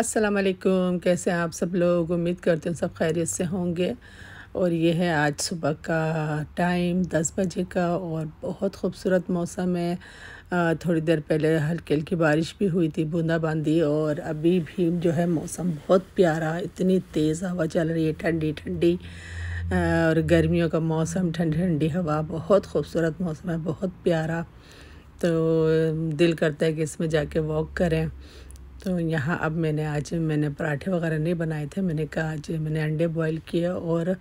अस्सलाम वालेकुम कैसे हैं आप सब लोग उम्मीद करते हैं सब खैरियत से होंगे और ये है आज सुबह का टाइम दस बजे का और बहुत खूबसूरत मौसम है थोड़ी देर पहले हल्की हल्की बारिश भी हुई थी बूंदाबांदी और अभी भी जो है मौसम बहुत प्यारा इतनी तेज़ हवा चल रही है ठंडी ठंडी और गर्मियों का मौसम ठंडी ठंडी हवा बहुत खूबसूरत मौसम है बहुत प्यारा तो दिल करता है कि इसमें जाके वॉक करें तो यहाँ अब मैंने आज मैंने पराठे वगैरह नहीं बनाए थे मैंने कहा आज मैंने अंडे बॉईल किए और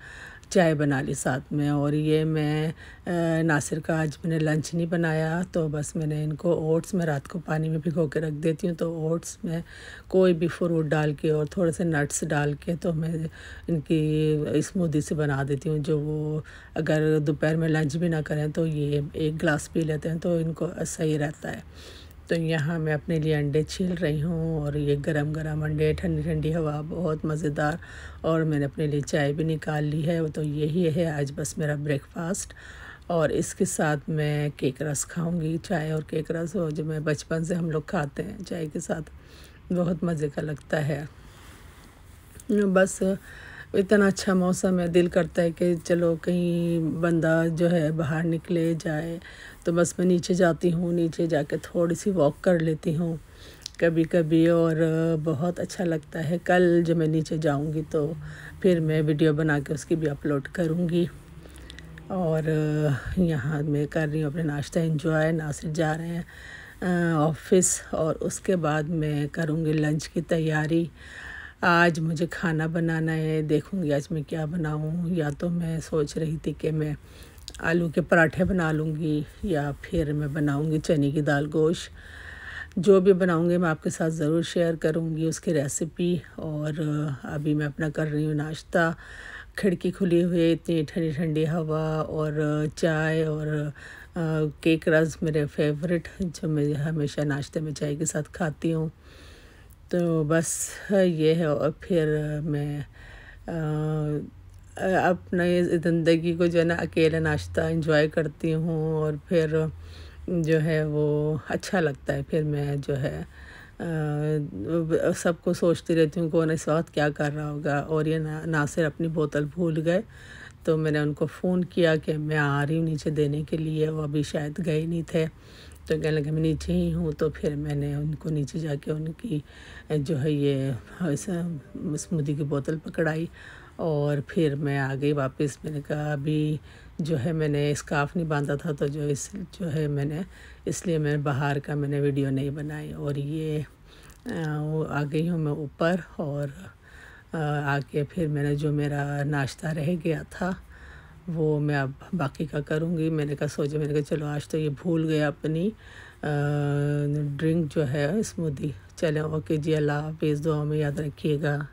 चाय बना ली साथ में और ये मैं नासिर का आज मैंने लंच नहीं बनाया तो बस मैंने इनको ओट्स में रात को पानी में भिगो के रख देती हूँ तो ओट्स में कोई भी फ्रूट डाल के और थोड़े से नट्स डाल के तो मैं इनकी स्मूदी से बना देती हूँ जो वो अगर दोपहर में लंच भी ना करें तो ये एक गिलास पी लेते हैं तो इनको सही रहता है तो यहाँ मैं अपने लिए अंडे छील रही हूँ और ये गरम गरम अंडे ठंडी ठंडी हवा बहुत मज़ेदार और मैंने अपने लिए चाय भी निकाल ली है तो यही है आज बस मेरा ब्रेकफास्ट और इसके साथ मैं केक रस खाऊंगी चाय और केक रस हो जो मैं बचपन से हम लोग खाते हैं चाय के साथ बहुत मज़े का लगता है बस इतना अच्छा मौसम है दिल करता है कि चलो कहीं बंदा जो है बाहर निकले जाए तो बस मैं नीचे जाती हूँ नीचे जाके थोड़ी सी वॉक कर लेती हूँ कभी कभी और बहुत अच्छा लगता है कल जब मैं नीचे जाऊँगी तो फिर मैं वीडियो बना के उसकी भी अपलोड करूँगी और यहाँ मैं कर रही हूँ अपने नाश्ता इंजॉय नासिर जा रहे हैं ऑफिस और उसके बाद मैं करूँगी लंच की तैयारी आज मुझे खाना बनाना है देखूँगी आज मैं क्या बनाऊँ या तो मैं सोच रही थी कि मैं आलू के पराठे बना लूँगी या फिर मैं बनाऊँगी चने की दाल गोश जो भी बनाऊँगी मैं आपके साथ ज़रूर शेयर करूँगी उसकी रेसिपी और अभी मैं अपना कर रही हूँ नाश्ता खिड़की खुली हुई इतनी ठंडी ठंडी हवा और चाय और केक रस मेरे फेवरेट जो मैं हमेशा नाश्ते में चाय के साथ खाती हूँ तो बस ये है और फिर मैं अपने ज़िंदगी को जो है ना अकेला नाश्ता इंजॉय करती हूँ और फिर जो है वो अच्छा लगता है फिर मैं जो है सबको सोचती रहती हूँ कौन इस वक्त क्या कर रहा होगा और ये ना नासिर अपनी बोतल भूल गए तो मैंने उनको फ़ोन किया कि मैं आ रही हूँ नीचे देने के लिए वो अभी शायद गए नहीं थे तो कहने लगे मैं नीचे ही हूँ तो फिर मैंने उनको नीचे जाके उनकी जो है ये हाँ, स्मूदी की बोतल पकड़ाई और फिर मैं आ गई वापस मैंने कहा अभी जो है मैंने स्काफ़ नहीं बांधा था तो जो इस जो है मैंने इसलिए मैं बाहर का मैंने वीडियो नहीं बनाई और ये आ गई हूँ मैं ऊपर और आके फिर मैंने जो मेरा नाश्ता रह गया था वो मैं अब बाकी का करूँगी मैंने कहा सोचा मैंने कहा चलो आज तो ये भूल गया अपनी ड्रिंक जो है स्मूदी चले ओके जी अल्लाह हाफिज़ दुआ में याद रखिएगा